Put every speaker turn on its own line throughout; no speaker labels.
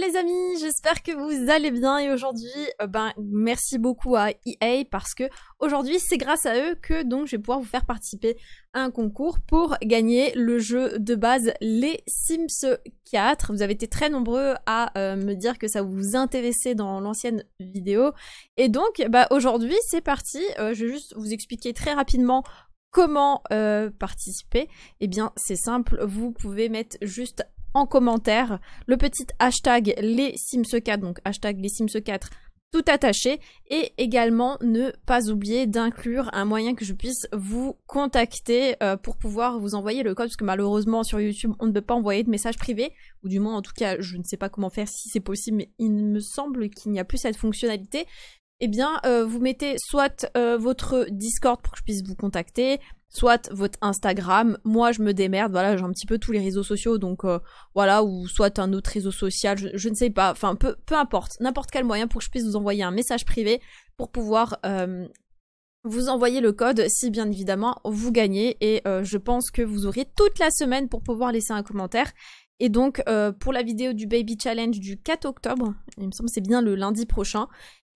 les amis, j'espère que vous allez bien et aujourd'hui, euh, ben merci beaucoup à EA parce que aujourd'hui c'est grâce à eux que donc je vais pouvoir vous faire participer à un concours pour gagner le jeu de base Les Sims 4. Vous avez été très nombreux à euh, me dire que ça vous intéressait dans l'ancienne vidéo et donc bah aujourd'hui c'est parti. Euh, je vais juste vous expliquer très rapidement comment participer et eh bien, c'est simple, vous pouvez mettre juste en commentaire le petit hashtag les Sims 4, donc hashtag les Sims 4 tout attaché et également ne pas oublier d'inclure un moyen que je puisse vous contacter euh, pour pouvoir vous envoyer le code parce que malheureusement sur YouTube on ne peut pas envoyer de message privé ou du moins en tout cas je ne sais pas comment faire si c'est possible mais il me semble qu'il n'y a plus cette fonctionnalité eh bien, euh, vous mettez soit euh, votre Discord pour que je puisse vous contacter, soit votre Instagram. Moi, je me démerde. Voilà, j'ai un petit peu tous les réseaux sociaux, donc euh, voilà, ou soit un autre réseau social, je, ne sais pas. Enfin, peu, peu importe, n'importe quel moyen pour que je puisse vous envoyer un message privé pour pouvoir vous envoyer le code si bien évidemment vous gagnez et je pense que vous aurez toute la semaine pour pouvoir laisser un commentaire. Et donc pour la vidéo du Baby Challenge du 4 octobre, il me semble que c'est bien le lundi prochain,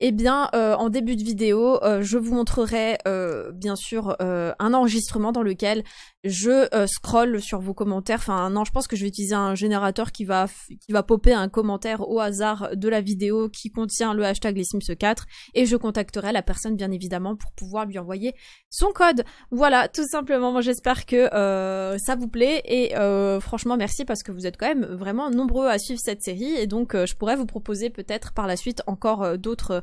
eh bien, euh, en début de vidéo, euh, je vous montrerai euh, bien sûr un enregistrement dans lequel je scroll sur vos commentaires. Enfin, non, je pense que je vais utiliser un générateur qui va qui va popper un commentaire au hasard de la vidéo qui contient le hashtag les Sims 4 et je contacterai la personne bien évidemment pour pouvoir lui envoyer son code. Voilà, tout simplement. Moi, j'espère que ça vous plaît et franchement, merci parce que vous êtes quand même vraiment nombreux à suivre cette série et donc je pourrais vous proposer peut-être par la suite encore d'autres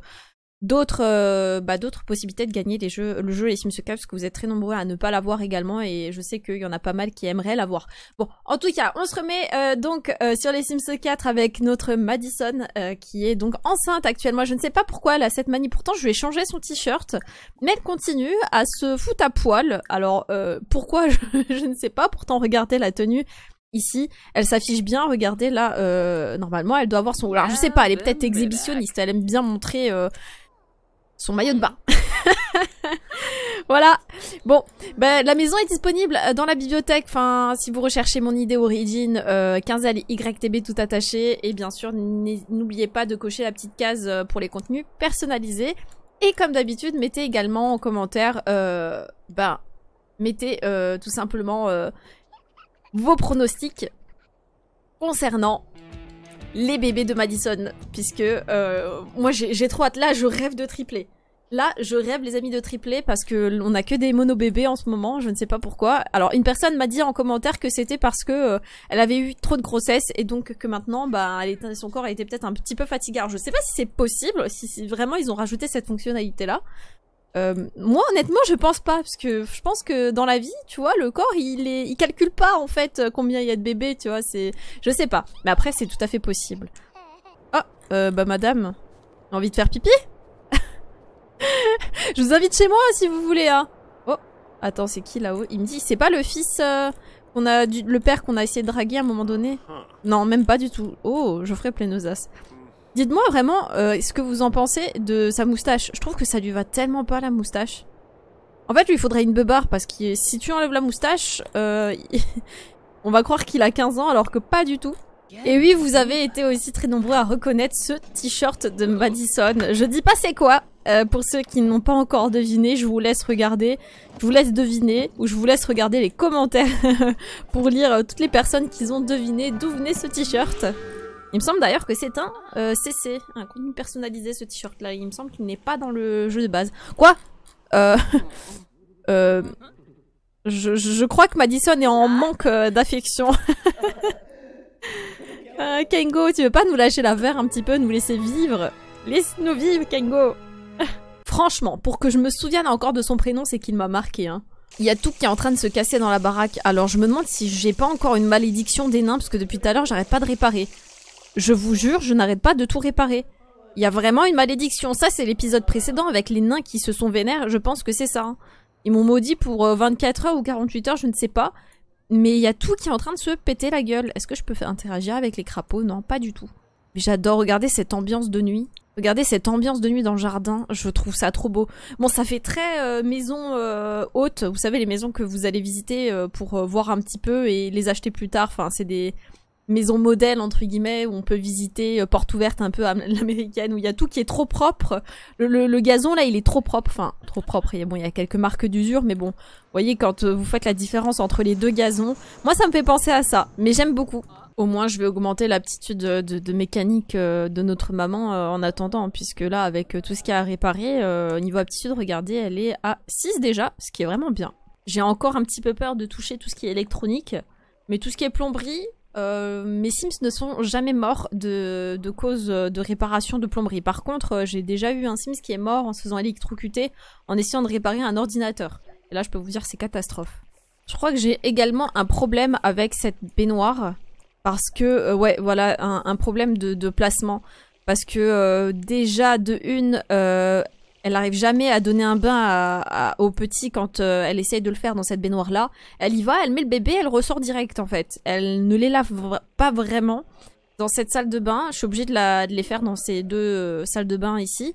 d'autres euh, bah, d'autres possibilités de gagner des jeux le jeu les Sims 4 parce que vous êtes très nombreux à ne pas l'avoir également et je sais qu'il y en a pas mal qui aimeraient l'avoir bon en tout cas on se remet euh, donc euh, sur les Sims 4 avec notre Madison qui est donc enceinte actuellement je ne sais pas pourquoi elle a cette manie pourtant je lui ai changé son t-shirt mais elle continue à se foutre à poil alors pourquoi je, ne sais pas pourtant regardez la tenue ici, elle s'affiche bien, regardez là, normalement elle doit avoir son... Alors je sais pas, elle est ah, peut-être ben, ben, ben. exhibitionniste, elle aime bien montrer son maillot de bain. voilà. Bon, ben la maison est disponible euh, dans la bibliothèque. Enfin, si vous recherchez mon idée origin, 15 euh, lytb YTB tout attaché. Et bien sûr, n'oubliez pas de cocher la petite case euh, pour les contenus personnalisés. Et comme d'habitude, mettez également en commentaire, ben, mettez tout simplement vos pronostics concernant les bébés de Madison, puisque euh, moi j'ai trop hâte. Là, je rêve de tripler. Là, je rêve, les amis, de tripler parce que l'on a que des mono bébés en ce moment. Je ne sais pas pourquoi. Alors, une personne m'a dit en commentaire que c'était parce que euh, elle avait eu trop de grossesse et donc que maintenant, bah, elle était, son corps était peut-être un petit peu Alors Je ne sais pas si c'est possible, si vraiment ils ont rajouté cette fonctionnalité là. Euh, moi, honnêtement, je pense pas, parce que je pense que dans la vie, tu vois, le corps, il est, il calcule pas en fait euh, combien il y a de bébés, tu vois. C'est, je sais pas. Mais après, c'est tout à fait possible. oh, bah madame, envie de faire pipi Je vous invite chez moi si vous voulez. Hein. Oh, attends, c'est qui là-haut Il me dit, c'est pas le fils qu'on a, le père qu'on a essayé de draguer à un moment donné ah. Non, même pas du tout. Oh, Geoffrey Plenosas. Dites-moi vraiment euh, ce que vous en pensez de sa moustache. Je trouve que ça lui va tellement pas la moustache. En fait, lui, il faudrait une beubare parce que si tu enlèves la moustache, euh, on va croire qu'il a 15 ans alors que pas du tout. Et oui, vous avez été aussi très nombreux à reconnaître ce t-shirt de Madison. Je dis pas c'est quoi. Euh, pour ceux qui n'ont pas encore deviné, je vous laisse regarder, je vous laisse deviner, ou je vous laisse regarder les commentaires pour lire toutes les personnes qui ont deviné d'où venait ce t-shirt. Il me semble d'ailleurs que c'est un CC, euh, un contenu personnalisé ce t-shirt là. Il me semble qu'il n'est pas dans le jeu de base. Quoi euh, euh, je, crois que Madison est en ah. manque euh, d'affection. Euh, Kengo, tu veux pas nous lâcher la verre un petit peu, nous laisser vivre Laisse-nous vivre, Kengo Franchement, pour que je me souvienne encore de son prénom, c'est qu'il m'a marqué. Hein. Il y a tout qui est en train de se casser dans la baraque, alors je me demande si j'ai pas encore une malédiction des nains, parce que depuis tout à l'heure, j'arrête pas de réparer. Je vous jure, je n'arrête pas de tout réparer. Il y a vraiment une malédiction. Ça, c'est l'épisode précédent avec les nains qui se sont vénères. Je pense que c'est ça. Hein. Ils m'ont maudit pour 24 euh, heures ou 48 heures, je ne sais pas. Mais il y a tout qui est en train de se péter la gueule. Est-ce que je peux interagir avec les crapauds Non, pas du tout. J'adore regarder cette ambiance de nuit. Regardez cette ambiance de nuit dans le jardin, je trouve ça trop beau. Bon, ça fait très euh, maison euh, haute, vous savez les maisons que vous allez visiter pour voir un petit peu et les acheter plus tard. Enfin, c'est des maison modèle entre guillemets où on peut visiter euh, porte ouverte un peu à l'américaine où il y a tout qui est trop propre. Le, gazon là, il est trop propre, enfin trop propre. Il y a, bon, il y a quelques marques d'usure, mais bon, vous voyez quand euh, vous faites la différence entre les deux gazons, moi ça me fait penser à ça, mais j'aime beaucoup. Au moins, je vais augmenter l'aptitude de, de, mécanique euh, de notre maman en attendant, puisque là, avec tout ce qu'il a à réparer, niveau aptitude, regardez, elle est à 6 déjà, ce qui est vraiment bien. J'ai encore un petit peu peur de toucher tout ce qui est électronique, mais tout ce qui est plomberie, euh, mes Sims ne sont jamais morts de, cause de réparation de plomberie. Par contre, euh, j'ai déjà eu un Sims qui est mort en se faisant électrocuter en essayant de réparer un ordinateur. Et là, je peux vous dire, c'est catastrophe. Je crois que j'ai également un problème avec cette baignoire. Parce que, euh, ouais, voilà, un, problème de, placement. Parce que déjà, de une, elle n'arrive jamais à donner un bain à, au petit quand euh, elle essaye de le faire dans cette baignoire-là. Elle y va, elle met le bébé, elle ressort direct en fait. Elle ne les lave pas vraiment dans cette salle de bain. Je suis obligée de, la, les faire dans ces deux euh, salles de bain ici.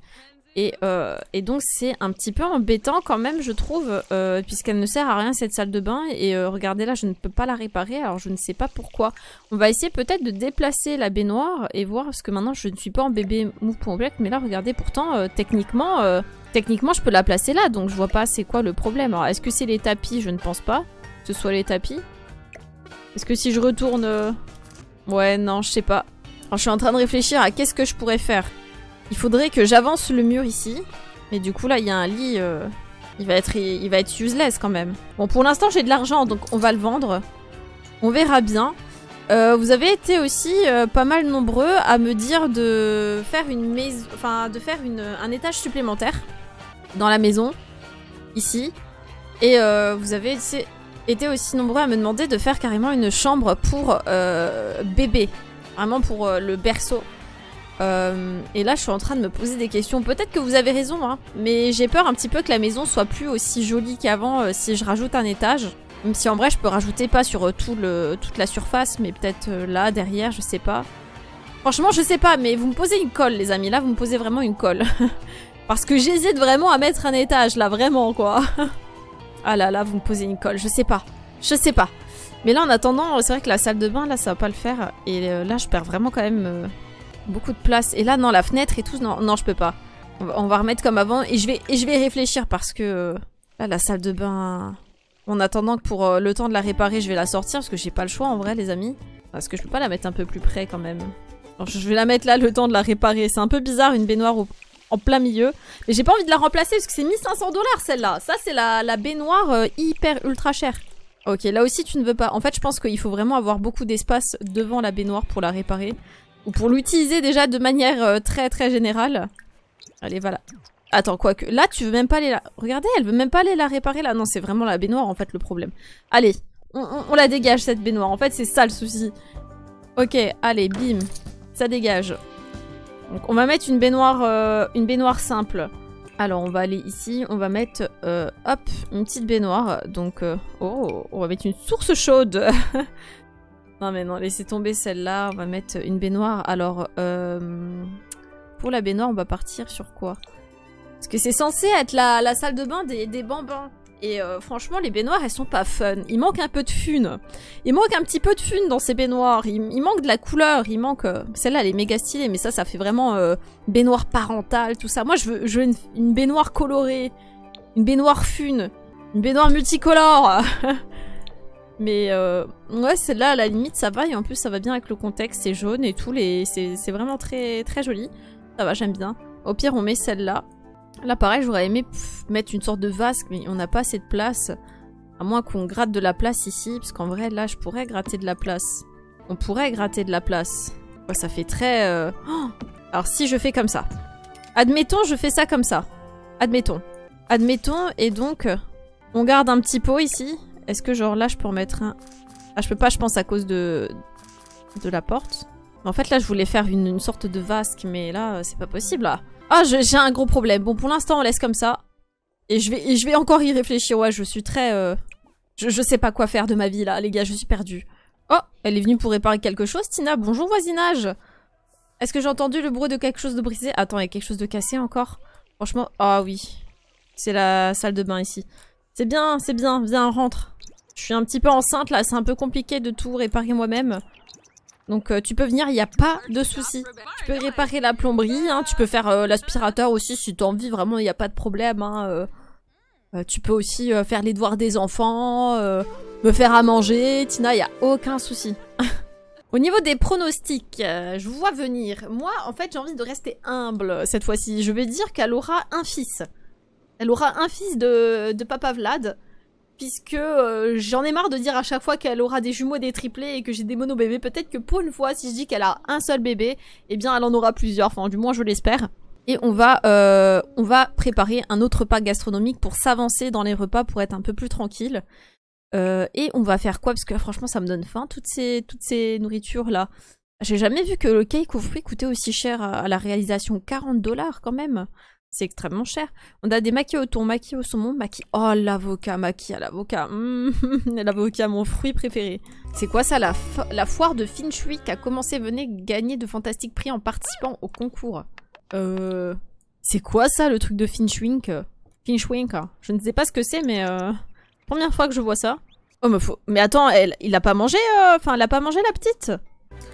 Euh, et, donc c'est un petit peu embêtant quand même, je trouve, euh, puisqu'elle ne sert à rien cette salle de bain. Et euh, regardez là, je ne peux pas la réparer, alors je ne sais pas pourquoi. On va essayer peut-être de déplacer la baignoire et voir, parce que maintenant je ne suis pas en bébé move.object, mais là regardez, pourtant techniquement, techniquement je peux la placer là, donc je vois pas c'est quoi le problème. Alors est-ce que c'est les tapis Je ne pense pas que ce soit les tapis. Est-ce que si je retourne... Ouais, non, je sais pas. je suis en train de réfléchir à qu'est-ce que je pourrais faire. Il faudrait que j'avance le mur ici. Mais du coup, là, il y a un lit... Euh, il, va être, il va être useless quand même. Bon, pour l'instant, j'ai de l'argent, donc on va le vendre. On verra bien. Euh, vous avez été aussi euh, pas mal nombreux à me dire de faire une maison, enfin de faire un étage supplémentaire dans la maison ici, et vous avez été aussi nombreux à me demander de faire carrément une chambre pour bébé, vraiment pour le berceau. Euh, et là, je suis en train de me poser des questions. Peut-être que vous avez raison, hein, mais j'ai peur un petit peu que la maison soit plus aussi jolie qu'avant euh, si je rajoute un étage. Même si en vrai, je peux rajouter pas sur euh, tout le, toute la surface, mais peut-être là, derrière, je sais pas. Franchement, je sais pas, mais vous me posez une colle, les amis. Là, vous me posez vraiment une colle. Parce que j'hésite vraiment à mettre un étage, là, vraiment, quoi. ah là là, vous me posez une colle, je sais pas. Je sais pas. Mais là, en attendant, c'est vrai que la salle de bain, là, ça va pas le faire. Et là, je perds vraiment quand même beaucoup de place. Et là, non, la fenêtre et tout, non, non je peux pas. On va, remettre comme avant et je vais, et je vais réfléchir parce que là, la salle de bain... En attendant que pour euh, le temps de la réparer, je vais la sortir parce que j'ai pas le choix en vrai, les amis. Parce que je peux pas la mettre un peu plus près quand même. je vais la mettre là le temps de la réparer. C'est un peu bizarre une baignoire en plein milieu. Mais j'ai pas envie de la remplacer parce que c'est 1500 dollars celle-là. Ça c'est la, la, baignoire euh, hyper ultra chère. Ok, là aussi tu ne veux pas. En fait, je pense qu'il faut vraiment avoir beaucoup d'espace devant la baignoire pour la réparer. Ou pour l'utiliser déjà de manière euh, très très générale. Allez, voilà. Attends, quoi que... Là, tu veux même pas aller la... Regardez, elle veut même pas aller la réparer là. Non, c'est vraiment la baignoire en fait le problème. Allez, on, la dégage cette baignoire. En fait, c'est ça le souci. Ok, allez, bim. Ça dégage. Donc on va mettre une baignoire, euh, une baignoire simple. Alors on va aller ici, on va mettre, euh, hop, une petite baignoire. Donc, oh, on va mettre une source chaude. Non mais non, laissez tomber celle-là, on va mettre une baignoire. Alors, euh, pour la baignoire, on va partir sur quoi Parce que c'est censé être la, salle de bain des, bambins. Et euh, franchement, les baignoires, elles sont pas fun. Il manque un peu de fun. Il manque un petit peu de fun dans ces baignoires. Il, manque de la couleur. Il manque... Euh, celle-là, elle est méga stylée, mais ça, ça fait vraiment baignoire parentale, tout ça. Moi, je veux, une, une, baignoire colorée. Une baignoire fun. Une baignoire multicolore. Mais euh, ouais, celle-là, à la limite, ça va. Et en plus, ça va bien avec le contexte. C'est jaune et tout. C'est vraiment très, très joli. Ça va, j'aime bien. Au pire, on met celle-là. Là, pareil, j'aurais aimé mettre une sorte de vasque, mais on n'a pas assez de place. À moins qu'on gratte de la place ici. Parce qu'en vrai, là, je pourrais gratter de la place. On pourrait gratter de la place. ça fait très... Euh, oh Alors, si je fais comme ça. Admettons, je fais ça comme ça. Admettons. Admettons, et donc... On garde un petit pot ici, est-ce que genre là je peux en mettre un Ah je peux pas je pense à cause de, de la porte. En fait là je voulais faire une, sorte de vasque mais là c'est pas possible là. Ah j'ai un gros problème. Bon pour l'instant on laisse comme ça. Et je vais, je vais encore y réfléchir. Ouais je suis très... Euh, je, je sais pas quoi faire de ma vie là les gars je suis perdue. Oh elle est venue pour réparer quelque chose Tina. Bonjour voisinage Est-ce que j'ai entendu le bruit de quelque chose de brisé Attends il y a quelque chose de cassé encore Franchement... Ah oui. C'est la salle de bain ici. C'est bien, c'est bien, viens, rentre. Je suis un petit peu enceinte là, c'est un peu compliqué de tout réparer moi-même. Donc euh, tu peux venir, il n'y a pas de souci. Tu peux réparer la plomberie, hein, tu peux faire euh, l'aspirateur aussi si tu as envie, vraiment il n'y a pas de problème. Hein, euh. tu peux aussi faire les devoirs des enfants, me faire à manger, Tina, il n'y a aucun souci. Au niveau des pronostics, je vois venir. Moi, en fait, j'ai envie de rester humble cette fois-ci. Je vais dire qu'elle aura un fils. Elle aura un fils de, de papa Vlad puisque euh, j'en ai marre de dire à chaque fois qu'elle aura des jumeaux, des triplés et que j'ai des mono bébés. Peut-être que pour une fois, si je dis qu'elle a un seul bébé, eh bien elle en aura plusieurs. Enfin, du moins je l'espère. Et on va, euh, on va préparer un autre pack gastronomique pour s'avancer dans les repas, pour être un peu plus tranquille. Euh, et on va faire quoi Parce que franchement, ça me donne faim, toutes ces, toutes ces nourritures-là. J'ai jamais vu que le cake aux fruits coûtait aussi cher à la réalisation. 40 dollars quand même c'est extrêmement cher. On a des maquis au thon, maquis au saumon, maquis... Oh, l'avocat, maquis à l'avocat. Hmm, l'avocat, mon fruit préféré. C'est quoi ça, la, la foire de Finchwink a commencé venez gagner de fantastiques prix en participant au concours Euh... C'est quoi ça, le truc de Finchwink Finchwink, hein. je ne sais pas ce que c'est, mais... Euh, première fois que je vois ça. Oh, mais, mais attends, elle... il a pas mangé, euh, enfin, elle pas mangé, la petite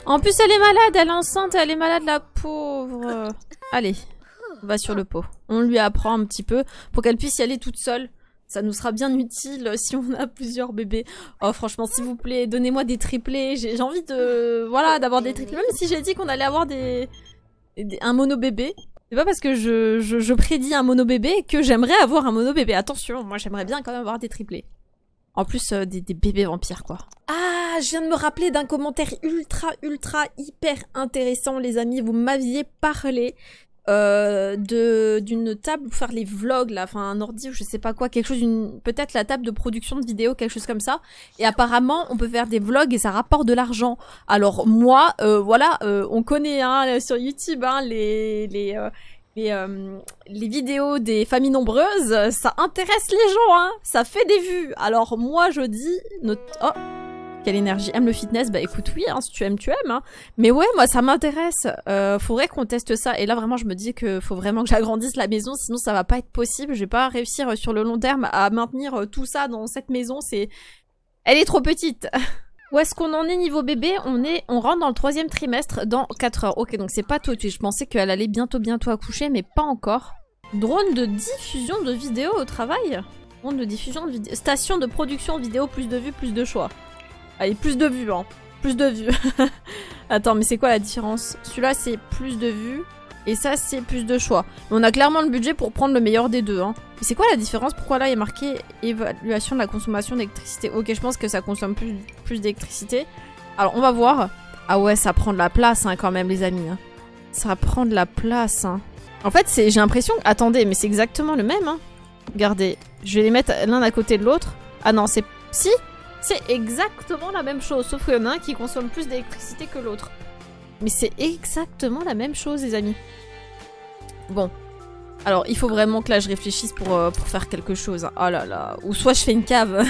En plus, elle est malade, elle est enceinte, elle est malade, la pauvre Allez, va sur le pot. On lui apprend un petit peu pour qu'elle puisse y aller toute seule. Ça nous sera bien utile euh, si on a plusieurs bébés. Oh, franchement, s'il vous plaît, donnez-moi des triplés. J'ai envie de, voilà, d'avoir des triplés. Même si j'ai dit qu'on allait avoir des, un mono bébé, c'est pas parce que je, je, prédis un mono bébé que j'aimerais avoir un mono bébé. Attention, moi j'aimerais bien quand même avoir des triplés. En plus, euh, des, des, bébés vampires, quoi. Ah, je viens de me rappeler d'un commentaire ultra, ultra, hyper intéressant, les amis. Vous m'aviez parlé euh, d'une table pour faire les vlogs là, enfin un ordi ou je sais pas quoi, quelque chose, une peut-être la table de production de vidéos, quelque chose comme ça. Et apparemment, on peut faire des vlogs et ça rapporte de l'argent. Alors moi, euh, voilà, euh, on connaît hein, euh, sur YouTube hein, les les les, les, vidéos des familles nombreuses, ça intéresse les gens, hein ça fait des vues. Alors moi je dis, notre... oh. L'énergie énergie aime le fitness, bah écoute, oui, hein, si tu aimes, tu aimes. Hein. Mais ouais, moi, ça m'intéresse. Euh, faudrait qu'on teste ça. Et là, vraiment, je me dis que faut vraiment que j'agrandisse la maison, sinon ça va pas être possible. Je vais pas réussir euh, sur le long terme à maintenir euh, tout ça dans cette maison. C'est, elle est trop petite. Où est-ce qu'on en est niveau bébé On est, on rentre dans le troisième trimestre dans 4 heures. Ok, donc c'est pas tout de suite. Je pensais qu'elle allait bientôt, bientôt accoucher, mais pas encore. Drone de diffusion de vidéos au travail Drone de diffusion de vidéos. Station de production vidéo, plus de vues, plus de choix. Allez, plus de vues, hein. Plus de vues. Attends, mais c'est quoi la différence Celui-là, c'est plus de vues. Et ça, c'est plus de choix. Mais on a clairement le budget pour prendre le meilleur des deux. Hein. Mais c'est quoi la différence Pourquoi là, il est marqué évaluation de la consommation d'électricité Ok, je pense que ça consomme plus, d'électricité. Alors, on va voir. Ah ouais, ça prend de la place hein, quand même, les amis. Hein. Ça prend de la place. hein. En fait, j'ai l'impression... Attendez, mais c'est exactement le même. Hein. Regardez, je vais les mettre l'un à côté de l'autre. Ah non, c'est... Si c'est exactement la même chose, sauf qu'il y en a un qui consomme plus d'électricité que l'autre. Mais c'est exactement la même chose, les amis. Bon. Alors, il faut vraiment que là, je réfléchisse pour, euh, faire quelque chose. Hein. Oh là là. Ou soit je fais une cave.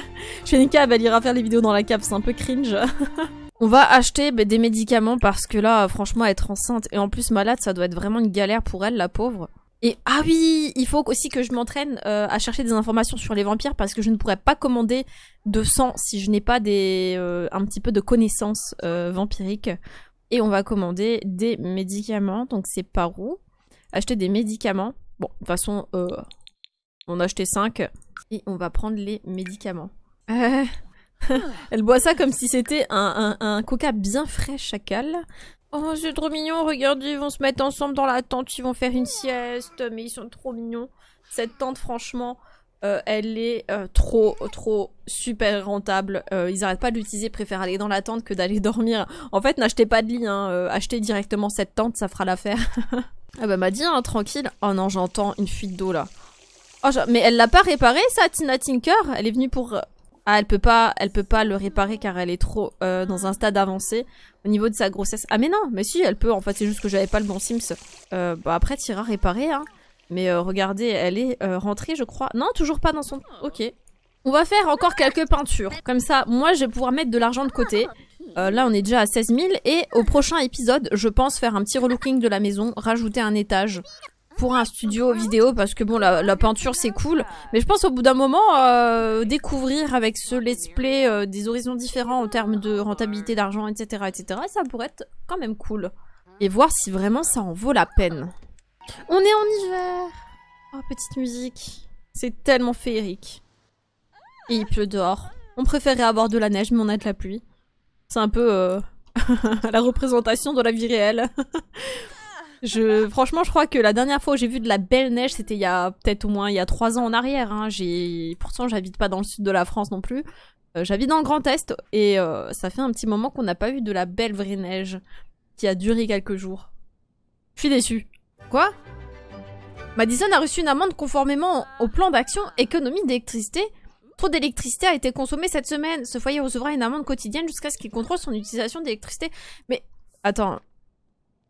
je fais une cave, elle ira faire les vidéos dans la cave, c'est un peu cringe. On va acheter bah, des médicaments parce que là, franchement, être enceinte et en plus malade, ça doit être vraiment une galère pour elle, la pauvre. Et ah oui, il faut aussi que je m'entraîne euh, à chercher des informations sur les vampires parce que je ne pourrais pas commander de sang si je n'ai pas des euh, un petit peu de connaissances euh, vampiriques. Et on va commander des médicaments. Donc c'est par où Acheter des médicaments. Bon, de toute façon, on a acheté 5. Et on va prendre les médicaments. Elle boit ça comme si c'était un, un coca bien frais chacal. Oh, c'est trop mignon, regardez, ils vont se mettre ensemble dans la tente, ils vont faire une sieste, mais ils sont trop mignons. Cette tente, franchement, euh, elle est euh, trop, trop super rentable. Euh, ils n'arrêtent pas de l'utiliser, préfèrent aller dans la tente que d'aller dormir. En fait, n'achetez pas de lit, hein. achetez directement cette tente, ça fera l'affaire. ah bah m'a dit, hein, tranquille. Oh non, j'entends une fuite d'eau là. Oh, mais elle l'a pas réparée ça, Tina Tinker Elle est venue pour... Ah, elle peut pas, elle peut pas le réparer car elle est trop euh, dans un stade avancé au niveau de sa grossesse. Ah mais non, mais si, elle peut. En fait, c'est juste que j'avais pas le bon Sims. Euh, bah après, t'iras réparer, hein. Mais euh, regardez, elle est rentrée, je crois. Non, toujours pas dans son. Ok. On va faire encore quelques peintures. Comme ça, moi, je vais pouvoir mettre de l'argent de côté. là, on est déjà à 16 000. Et au prochain épisode, je pense faire un petit relooking de la maison, rajouter un étage pour un studio vidéo parce que bon la, peinture c'est cool mais je pense au bout d'un moment euh, découvrir avec ce let's play euh, des horizons différents en termes de rentabilité d'argent etc etc ça pourrait être quand même cool et voir si vraiment ça en vaut la peine on est en hiver oh petite musique c'est tellement féerique et il pleut dehors on préférait avoir de la neige mais on a de la pluie c'est un peu euh, la représentation de la vie réelle franchement, je crois que la dernière fois où j'ai vu de la belle neige, c'était il y a peut-être au moins il y a trois ans en arrière. Hein. J'ai, pourtant, j'habite pas dans le sud de la France non plus. Euh, j'habite dans le Grand Est et euh, ça fait un petit moment qu'on n'a pas eu de la belle vraie neige qui a duré quelques jours. Je suis déçue. Quoi Madison a reçu une amende conformément au plan d'action économie d'électricité. Trop d'électricité a été consommée cette semaine. Ce foyer recevra une amende quotidienne jusqu'à ce qu'il contrôle son utilisation d'électricité. Mais attends,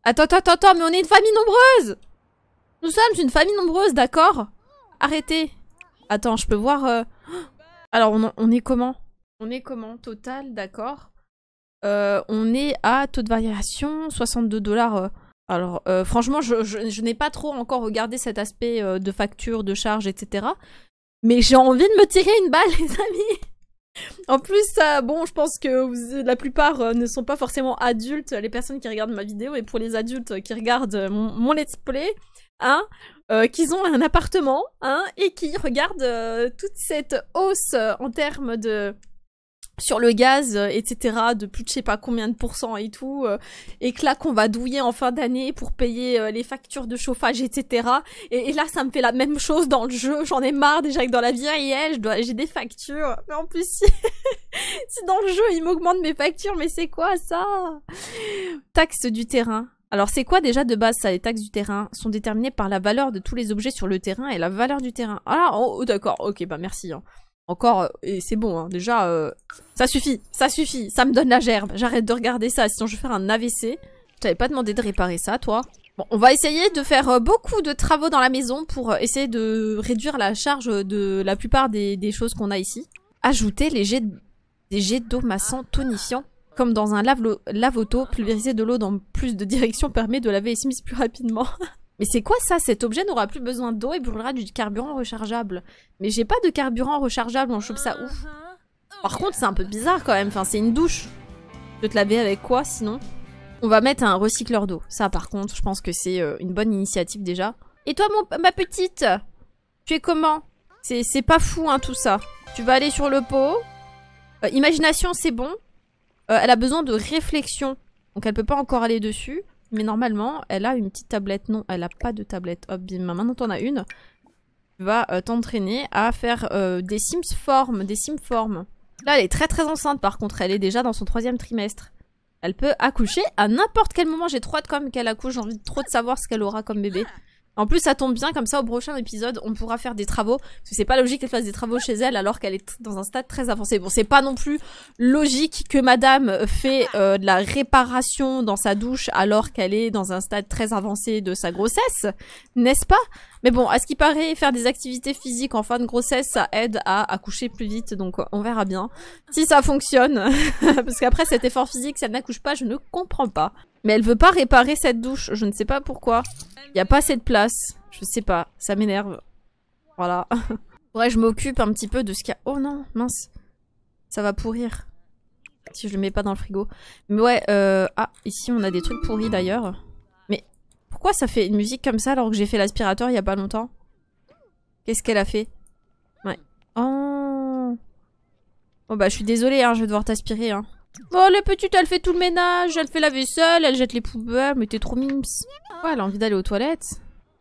Attends, attends, attends, mais on est une famille nombreuse Nous sommes une famille nombreuse, d'accord Arrêtez. Attends, je peux voir... Euh, alors, on, est comment On est comment Total, d'accord. Euh, on est à taux de variation, 62 dollars. Euh. Alors, franchement, je, je n'ai pas trop encore regardé cet aspect de facture, de charge, etc. Mais j'ai envie de me tirer une balle, les amis en plus, bon, je pense que la plupart euh, ne sont pas forcément adultes, les personnes qui regardent ma vidéo, et pour les adultes qui regardent mon, let's play, hein, euh, qu'ils ont un appartement, hein, et qui regardent euh, toute cette hausse en termes de sur le gaz, euh, etc., de plus de je sais pas combien de pourcents et tout, euh, et que là qu'on va douiller en fin d'année pour payer euh, les factures de chauffage, etc. Et, là, ça me fait la même chose dans le jeu. J'en ai marre déjà que dans la vie réelle, je dois, j'ai des factures. Mais en plus, si, dans le jeu il m'augmente mes factures, mais c'est quoi ça Taxe du terrain. Alors c'est quoi déjà de base ça Les taxes du terrain sont déterminées par la valeur de tous les objets sur le terrain et la valeur du terrain. Ah oh, d'accord, ok, bah merci. Hein. Encore, euh, et c'est bon, hein. déjà, euh, ça suffit, ça suffit, ça me donne la gerbe. J'arrête de regarder ça, sinon je vais faire un AVC. Je t'avais pas demandé de réparer ça, toi. Bon, on va essayer de faire euh, beaucoup de travaux dans la maison pour essayer de réduire la charge de la plupart des, choses qu'on a ici. Ajouter les jets, des jets d'eau massant tonifiant. Comme dans un lave-auto, pulvériser de l'eau dans plus de directions permet de laver les plus rapidement. Mais c'est quoi ça Cet objet n'aura plus besoin d'eau et brûlera du carburant rechargeable. Mais j'ai pas de carburant rechargeable, on chope ça ouf. Par contre, c'est un peu bizarre quand même. Enfin, c'est une douche. vais te laver avec quoi sinon On va mettre un recycleur d'eau. Ça, par contre, je pense que c'est euh, une bonne initiative déjà. Et toi, ma petite Tu es comment C'est pas fou, hein, tout ça. Tu vas aller sur le pot. Euh, imagination, c'est bon. Euh, elle a besoin de réflexion. Donc elle peut pas encore aller dessus. Mais normalement, elle a une petite tablette. Non, elle n'a pas de tablette. Hop, bim. Maintenant, t'en as une. Tu vas euh, t'entraîner à faire euh, des Sims formes, des Sims formes. Là, elle est très très enceinte. Par contre, elle est déjà dans son troisième trimestre. Elle peut accoucher à n'importe quel moment. J'ai trop de quand qu'elle accouche. J'ai envie de trop de savoir ce qu'elle aura comme bébé. En plus, ça tombe bien, comme ça, au prochain épisode, on pourra faire des travaux. Parce que c'est pas logique qu'elle fasse des travaux chez elle alors qu'elle est dans un stade très avancé. Bon, c'est pas non plus logique que madame fait euh, de la réparation dans sa douche alors qu'elle est dans un stade très avancé de sa grossesse, n'est-ce pas Mais bon, à ce qui paraît, faire des activités physiques en fin de grossesse, ça aide à accoucher plus vite, donc on verra bien si ça fonctionne. parce qu'après cet effort physique, ça n'accouche pas, je ne comprends pas. Mais elle veut pas réparer cette douche. Je ne sais pas pourquoi. Il a pas assez de place. Je sais pas. Ça m'énerve. Voilà. ouais, je m'occupe un petit peu de ce qu'il y a. Oh non, mince. Ça va pourrir. Si je le mets pas dans le frigo. Mais ouais, euh... Ah, ici on a des trucs pourris d'ailleurs. Mais pourquoi ça fait une musique comme ça alors que j'ai fait l'aspirateur il y a pas longtemps Qu'est-ce qu'elle a fait Ouais. Oh... Bon bah je suis désolée, hein. je vais devoir t'aspirer. Hein. Oh, la petite, elle fait tout le ménage, elle fait la vaisselle, elle jette les poubelles, mais t'es trop mimes. Oh, elle a envie d'aller aux toilettes.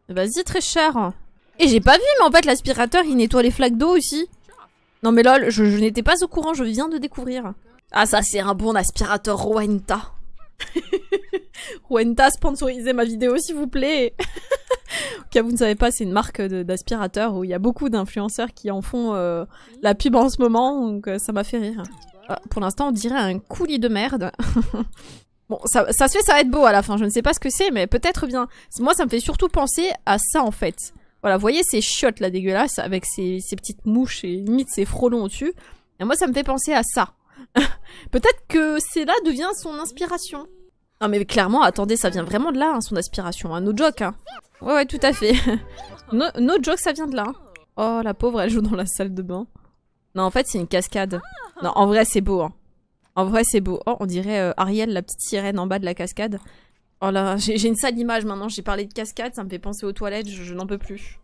Vas-y, très cher. Et j'ai pas vu, mais en fait, l'aspirateur, il nettoie les flaques d'eau aussi. Non mais lol, je, n'étais pas au courant, je viens de découvrir. Ah ça, c'est un bon aspirateur Rwenta. Rwenta, sponsorisez ma vidéo s'il vous plaît. au cas vous ne savez pas, c'est une marque d'aspirateur où il y a beaucoup d'influenceurs qui en font euh, la pub en ce moment, donc euh, ça m'a fait rire. Euh, pour l'instant, on dirait un coulis de merde. Bon, ça, se fait, ça va être beau à la fin. Je ne sais pas ce que c'est, mais peut-être bien. Moi, ça me fait surtout penser à ça, en fait. Voilà, vous voyez ces chiottes, là, dégueulasses, avec ces, petites mouches et limite ces frelons au-dessus. Et moi, ça me fait penser à ça. peut-être que c'est là devient son inspiration. Non, mais clairement, attendez, ça vient vraiment de là, hein, son inspiration. Hein, no joke, hein. Ouais, ouais, tout à fait. no, joke, ça vient de là. Oh, la pauvre, elle joue dans la salle de bain. Non, en fait, c'est une cascade. Non, en vrai, c'est beau. Hein. En vrai, c'est beau. Oh, on dirait euh, Ariel, la petite sirène en bas de la cascade. Oh là, j'ai une sale image maintenant. J'ai parlé de cascade, ça me fait penser aux toilettes, je, n'en peux plus.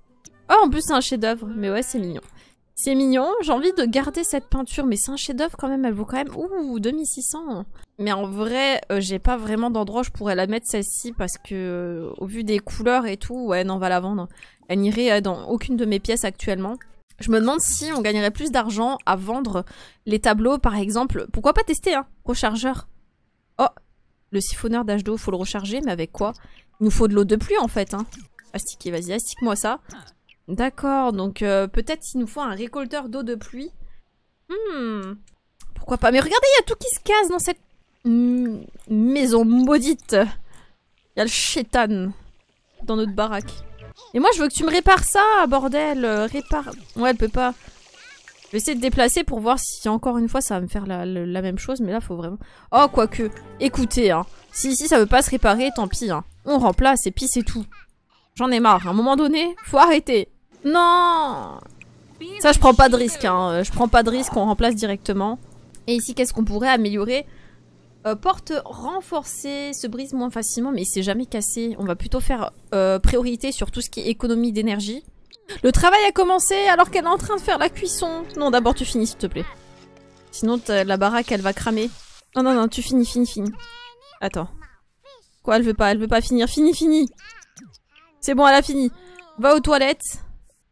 Oh, en plus, c'est un chef-d'œuvre. Mais ouais, c'est mignon. C'est mignon, j'ai envie de garder cette peinture, mais c'est un chef-d'œuvre quand même, elle vaut quand même. Ouh, 2600 Mais en vrai, euh, j'ai pas vraiment d'endroit où je pourrais la mettre celle-ci parce que, euh, au vu des couleurs et tout, ouais, non, on va la vendre. Elle n'irait dans aucune de mes pièces actuellement. Je me demande si on gagnerait plus d'argent à vendre les tableaux, par exemple. Pourquoi pas tester, hein Rechargeur. Oh Le siphonneur d'âge d'eau, faut le recharger, mais avec quoi Il nous faut de l'eau de pluie, en fait, hein. vas-y, astique-moi ça. D'accord, donc euh, peut-être qu'il nous faut un récolteur d'eau de pluie. Hmm. Pourquoi pas Mais regardez, il y a tout qui se casse dans cette maison maudite. Il y a le chétan dans notre baraque. Et moi, je veux que tu me répares ça, bordel. Euh, répare. Ouais, elle peut pas. Je vais essayer de déplacer pour voir si encore une fois ça va me faire la, même chose, mais là faut vraiment... Oh, quoique, écoutez, hein. si ici si, ça veut pas se réparer, tant pis, hein. on remplace et puis c'est tout. J'en ai marre, à un moment donné, faut arrêter. Non Ça je prends pas de risque, hein. Euh, je prends pas de risque, on remplace directement. Et ici qu'est-ce qu'on pourrait améliorer euh, porte renforcée, se brise moins facilement, mais c'est jamais cassé. On va plutôt faire euh, priorité sur tout ce qui est économie d'énergie. Le travail a commencé alors qu'elle est en train de faire la cuisson. Non, d'abord tu finis, s'il te plaît. Sinon, la baraque, elle va cramer. Non, non, non, tu finis, finis, finis. Attends. Quoi, elle veut pas, elle veut pas finir. Fini, fini. C'est bon, elle a fini. Va aux toilettes.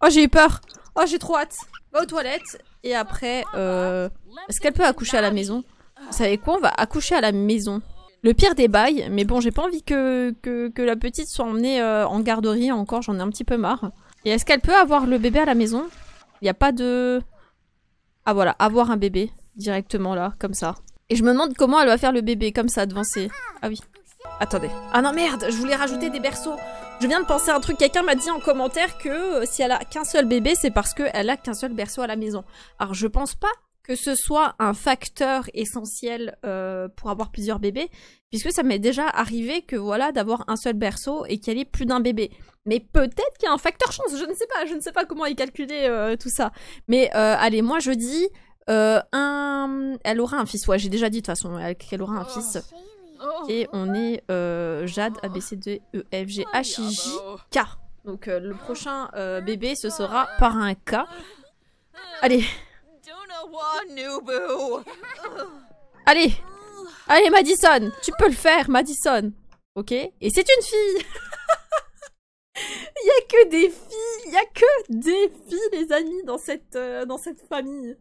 Oh, j'ai eu peur. Oh, j'ai trop hâte. Va aux toilettes. Et après, euh, Est-ce qu'elle peut accoucher à la maison vous savez quoi On va accoucher à la maison. Le pire des bails, mais bon, j'ai pas envie que, que, la petite soit emmenée euh, en garderie encore, j'en ai un petit peu marre. Et est-ce qu'elle peut avoir le bébé à la maison Il n'y a pas de... Ah voilà, avoir un bébé directement là, comme ça. Et je me demande comment elle va faire le bébé, comme ça, devant Ah oui. Attendez. Ah non, merde, je voulais rajouter des berceaux. Je viens de penser à un truc. Quelqu'un m'a dit en commentaire que euh, si elle a qu'un seul bébé, c'est parce qu'elle a qu'un seul berceau à la maison. Alors je pense pas que ce soit un facteur essentiel euh, pour avoir plusieurs bébés, puisque ça m'est déjà arrivé que voilà d'avoir un seul berceau et qu'il y ait plus d'un bébé. Mais peut-être qu'il y a un facteur chance, je ne sais pas, je ne sais pas comment y calculer euh, tout ça. Mais euh, allez, moi je dis un, elle aura un fils. Ouais, j'ai déjà dit de toute façon qu'elle aura un oh, fils. Oh. Et on est Jade oh. e, G, H, I, ah J, bah, K. Donc le prochain bébé ce sera ah, par un K. Ah, allez, Allez Allez, Madison Tu peux le faire, Madison Ok Et c'est une fille Il y a que des filles Il y a que des filles, les amis, dans cette, euh, dans cette famille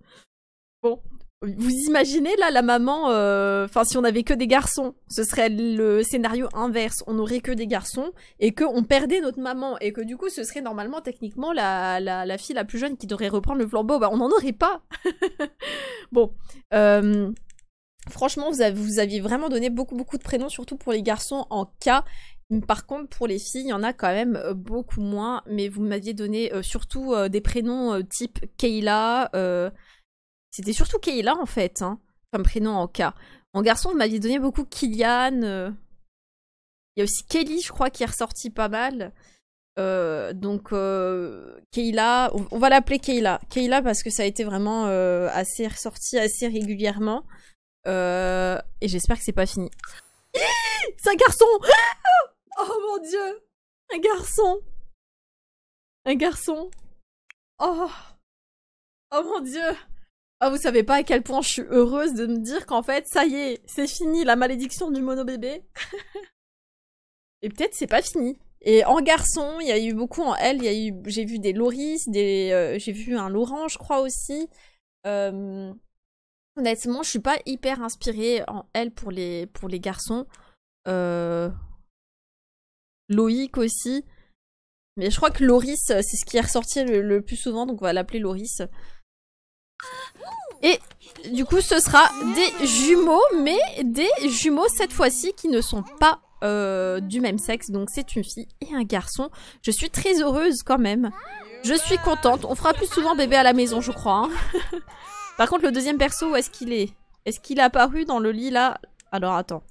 Bon, vous imaginez là la maman, euh, enfin si on avait que des garçons, ce serait le scénario inverse, on aurait que des garçons et que on perdait notre maman et que du coup ce serait normalement techniquement la, la, fille la plus jeune qui devrait reprendre le flambeau, bah on n'en aurait pas. bon, euh, franchement vous, vous aviez vraiment donné beaucoup beaucoup de prénoms surtout pour les garçons en cas par contre, pour les filles, il y en a quand même euh, beaucoup moins, mais vous m'aviez donné surtout des prénoms type Kayla, c'était surtout Kayla en fait, hein, comme prénom en cas. En garçon, vous m'aviez donné beaucoup Kylian. Euh. Il y a aussi Kelly, je crois, qui est ressortie pas mal. Euh, donc Keyla, euh, Kayla, on, va l'appeler Kayla. Kayla parce que ça a été vraiment assez ressorti assez régulièrement. et j'espère que c'est pas fini. c'est un garçon ah Oh mon dieu Un garçon Un garçon Oh Oh mon dieu ah, vous savez pas à quel point je suis heureuse de me dire qu'en fait, ça y est, c'est fini la malédiction du mono bébé. Et peut-être c'est pas fini. Et en garçon, il y a eu beaucoup en L, eu, j'ai vu des Loris, des, euh, j'ai vu un Laurent, je crois aussi. Euh, honnêtement, je suis pas hyper inspirée en L pour les, pour les garçons. Euh, Loïc aussi. Mais je crois que Loris, c'est ce qui est ressorti le, le plus souvent, donc on va l'appeler Loris. Et du coup, ce sera des jumeaux, mais des jumeaux cette fois-ci qui ne sont pas euh, du même sexe. Donc c'est une fille et un garçon. Je suis très heureuse quand même. Je suis contente. On fera plus souvent bébé à la maison, je crois. Hein. Par contre, le deuxième perso, où est-ce qu'il est Est-ce qu'il est, apparu dans le lit là Alors attends.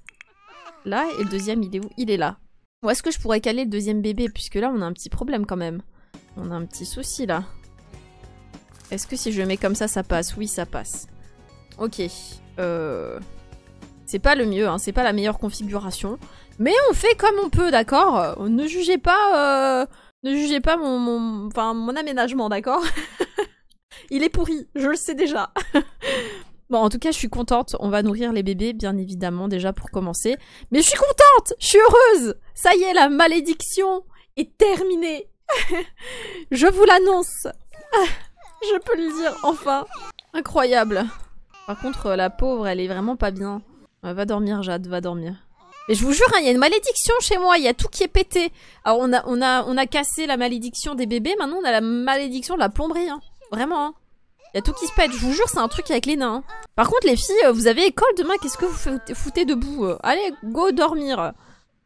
Là, et le deuxième, il est où Il est là. Où est-ce que je pourrais caler le deuxième bébé Puisque là, on a un petit problème quand même. On a un petit souci là. Est-ce que si je mets comme ça, ça passe Oui, ça passe. Ok. Euh, c'est pas le mieux, hein. c'est pas la meilleure configuration. Mais on fait comme on peut, d'accord Ne jugez pas... Euh, ne jugez pas mon, mon... mon aménagement, d'accord Il est pourri, je le sais déjà. bon, en tout cas, je suis contente. On va nourrir les bébés, bien évidemment, déjà pour commencer. Mais je suis contente Je suis heureuse Ça y est, la malédiction est terminée Je vous l'annonce je peux le dire, enfin Incroyable Par contre, euh, la pauvre, elle est vraiment pas bien. va dormir, Jade, va dormir. Mais je vous jure, hein, il y a une malédiction chez moi, il y a tout qui est pété. Alors, on a, on, a, on a cassé la malédiction des bébés, maintenant on a la malédiction de la plomberie. Hein. Vraiment, hein. Il y a tout qui se pète, je vous jure, c'est un truc avec les nains. Par contre, les filles, euh, vous avez école demain, qu'est-ce que vous foutez debout euh. Allez, go dormir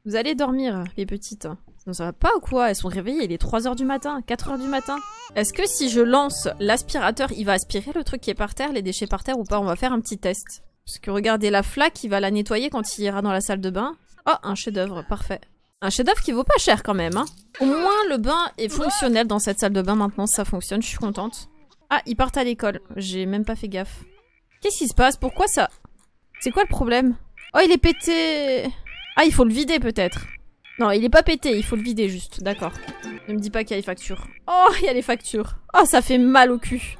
Vous allez dormir, les petites. Non, ça va pas ou quoi Elles sont réveillées, il est 3h du matin, 4h du matin. Est-ce que si je lance l'aspirateur, il va aspirer le truc qui est par terre, les déchets par terre ou pas On va faire un petit test. Parce que regardez, la flaque, il va la nettoyer quand il ira dans la salle de bain. Oh, un chef-d'œuvre, parfait. Un chef-d'œuvre qui vaut pas cher quand même. Hein. Au moins, le bain est fonctionnel dans cette salle de bain maintenant, ça fonctionne, je suis contente. Ah, ils partent à l'école. J'ai même pas fait gaffe. Qu'est-ce qui se passe Pourquoi ça C'est quoi le problème Oh, il est pété Ah, il faut le vider peut-être. Non, il est pas pété, il faut le vider juste. D'accord. Ne me dis pas qu'il y a les factures. Oh, il y a les factures. Oh, ça fait mal au cul.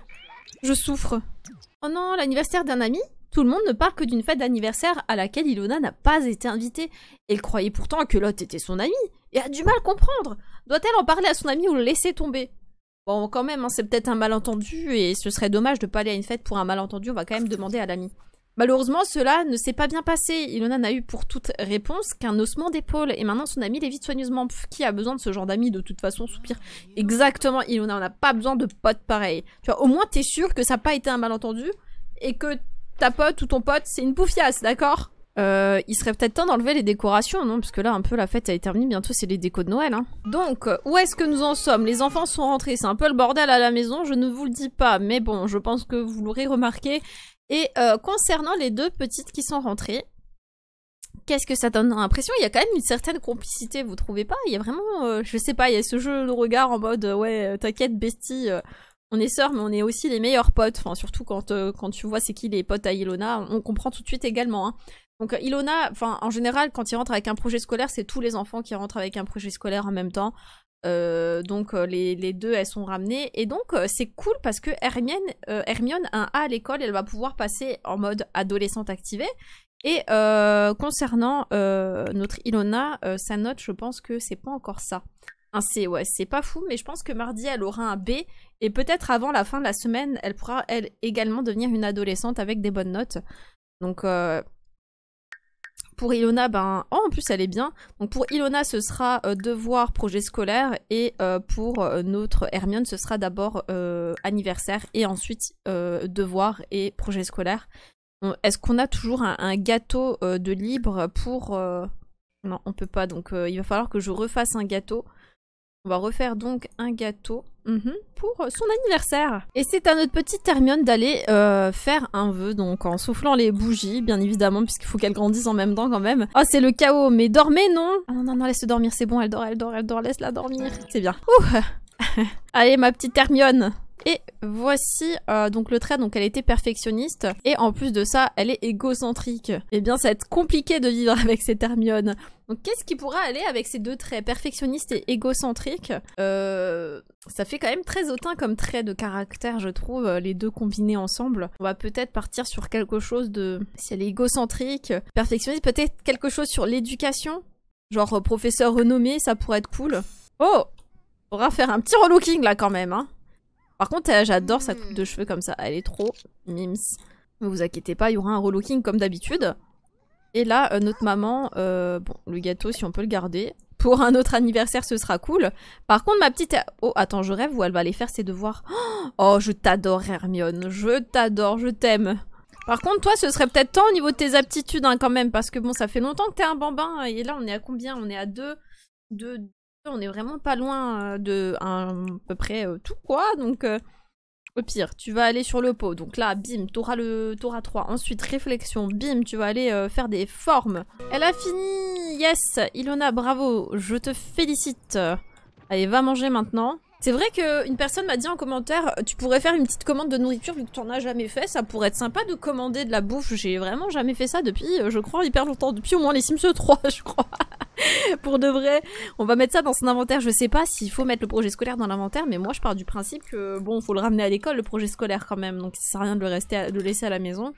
Je souffre. Oh non, l'anniversaire d'un ami Tout le monde ne parle que d'une fête d'anniversaire à laquelle Ilona n'a pas été invitée. Elle croyait pourtant que Lot était son ami et a du mal à comprendre. Doit-elle en parler à son ami ou le laisser tomber Bon, quand même, hein, c'est peut-être un malentendu et ce serait dommage de pas aller à une fête pour un malentendu. On va quand même demander à l'ami. Malheureusement, cela ne s'est pas bien passé. Ilona n'a eu pour toute réponse qu'un ossement d'épaule. Et maintenant, son ami l'évite soigneusement. qui a besoin de ce genre d'ami de toute façon Soupir. Exactement, Ilona, on n'a pas besoin de potes pareils. Tu vois, au moins, t'es sûr que ça n'a pas été un malentendu et que ta pote ou ton pote, c'est une bouffiasse, d'accord euh, il serait peut-être temps d'enlever les décorations, non Puisque là, un peu, la fête, elle est terminée. Bientôt, c'est les décos de Noël, hein. Donc, où est-ce que nous en sommes Les enfants sont rentrés. C'est un peu le bordel à la maison, je ne vous le dis pas. Mais bon, je pense que vous l'aurez remarqué. Et euh, concernant les deux petites qui sont rentrées, qu'est-ce que ça donne l'impression Il y a quand même une certaine complicité, vous trouvez pas Il y a vraiment, euh, je sais pas, il y a ce jeu de regard en mode ouais, euh, t'inquiète, bestie, on est sœurs, mais on est aussi les meilleurs potes. Enfin, surtout quand quand tu vois c'est qui les potes à Ilona, on comprend tout de suite également. Hein. Donc Ilona, en général, quand il rentre avec un projet scolaire, c'est tous les enfants qui rentrent avec un projet scolaire en même temps. Euh, donc euh, les, deux, elles sont ramenées. Et donc euh, c'est cool parce que Hermione, Hermione a un A à l'école, elle va pouvoir passer en mode adolescente activée. Et concernant notre Ilona, sa note, je pense que c'est pas encore ça. Un C, ouais, c'est pas fou, mais je pense que mardi, elle aura un B. Et peut-être avant la fin de la semaine, elle pourra, elle, également devenir une adolescente avec des bonnes notes. Donc pour Ilona, ben, oh, en plus elle est bien. Donc pour Ilona, ce sera euh, devoir, projet scolaire, et euh, pour euh, notre Hermione, ce sera d'abord anniversaire et ensuite devoir et projet scolaire. Est-ce qu'on a toujours un, gâteau de libre pour Non, on peut pas. Donc il va falloir que je refasse un gâteau on va refaire donc un gâteau mhm. pour son anniversaire. Et c'est à notre petite Hermione d'aller euh, faire un vœu, donc en soufflant les bougies, bien évidemment, puisqu'il faut qu'elle grandisse en même temps quand même. Oh, c'est le chaos, mais dormez, non ah, non, non, non, laisse dormir, c'est bon, elle dort, elle dort, elle dort, laisse-la dormir. C'est bien. Allez, ma petite Hermione et voici euh, donc le trait, donc elle était perfectionniste et en plus de ça, elle est égocentrique. Eh bien, ça va être compliqué de vivre avec cette Hermione. Donc qu'est-ce qui pourra aller avec ces deux traits, perfectionniste et égocentrique euh, Ça fait quand même très hautain comme trait de caractère, je trouve, euh, les deux combinés ensemble. On va peut-être partir sur quelque chose de... Si elle est égocentrique, perfectionniste, peut-être quelque chose sur l'éducation Genre professeur renommé, ça pourrait être cool. Oh On va faire un petit relooking là quand même, hein par contre, j'adore sa coupe de hmm. cheveux comme ça. Elle est trop mims. Ne vous inquiétez pas, il y aura un relooking comme d'habitude. Et là, euh, notre maman, euh, bon, le gâteau, si on peut le garder. Pour un autre anniversaire, ce sera cool. Par contre, ma petite... Oh, attends, je rêve où elle va aller faire ses devoirs. Oh, je t'adore, Hermione. Je t'adore, je t'aime. Par contre, toi, ce serait peut-être temps au niveau de tes aptitudes, hein, quand même. Parce que, bon, ça fait longtemps que t'es un bambin. Et là, on est à combien On est à deux... Deux, on est vraiment pas loin euh, de à peu près euh, tout quoi. Donc euh, au pire, tu vas aller sur le pot. Donc là, bim, t'auras le à 3. Ensuite, réflexion, bim, tu vas aller faire des formes. Elle a fini Yes Ilona, bravo Je te félicite Allez, va manger maintenant. C'est vrai qu'une personne m'a dit en commentaire « Tu pourrais faire une petite commande de nourriture vu que tu as jamais fait, ça pourrait être sympa de commander de la bouffe. » J'ai vraiment jamais fait ça depuis, je crois, hyper longtemps. Depuis au moins les Sims 3, je crois. pour de vrai. On va mettre ça dans son inventaire. Je sais pas s'il faut mettre le projet scolaire dans l'inventaire, mais moi je pars du principe que bon, faut le ramener à l'école le projet scolaire quand même, donc ça sert à rien de le rester, à, le laisser à la maison.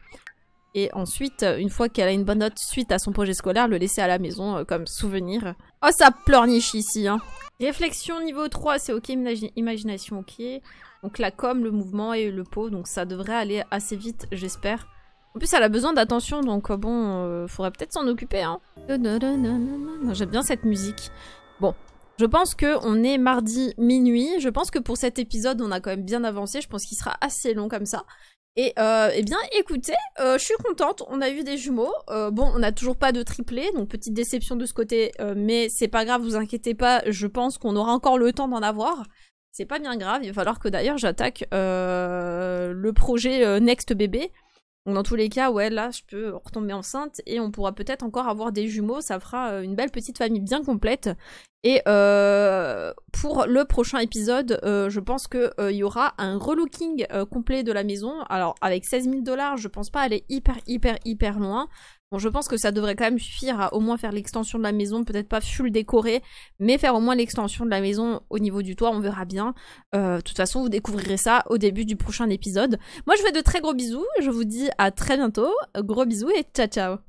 Et ensuite, une fois qu'elle a une bonne note suite à son projet scolaire, le laisser à la maison euh, comme souvenir. Oh, ça pleurniche ici, hein. Réflexion niveau 3, c'est ok, imagination ok. Donc la com, le mouvement et le pot, donc ça devrait aller assez vite, j'espère. En plus, elle a besoin d'attention, donc euh, bon, euh, faudrait peut-être s'en occuper. Hein. J'aime bien cette musique. Bon, je pense que on est mardi minuit. Je pense que pour cet épisode, on a quand même bien avancé. Je pense qu'il sera assez long comme ça. Et euh, eh bien, écoutez, je suis contente. On a eu des jumeaux. bon, on n'a toujours pas de triplé, donc petite déception de ce côté. mais c'est pas grave, vous inquiétez pas. Je pense qu'on aura encore le temps d'en avoir. C'est pas bien grave. Il va falloir que d'ailleurs j'attaque le projet Next Bébé dans tous les cas, ouais, là, je peux retomber enceinte et on pourra peut-être encore avoir des jumeaux. Ça fera euh, une belle petite famille bien complète. Et euh, pour le prochain épisode, euh, je pense qu'il y aura un relooking complet de la maison. Alors avec 16 000 dollars, je pense pas aller hyper, hyper, hyper loin. Bon, je pense que ça devrait quand même suffire à au moins faire l'extension de la maison, peut-être pas full décorer, mais faire au moins l'extension de la maison au niveau du toit, on verra bien. Euh, de toute façon, vous découvrirez ça au début du prochain épisode. Moi, je vous fais de très gros bisous, je vous dis à très bientôt, gros bisous et ciao ciao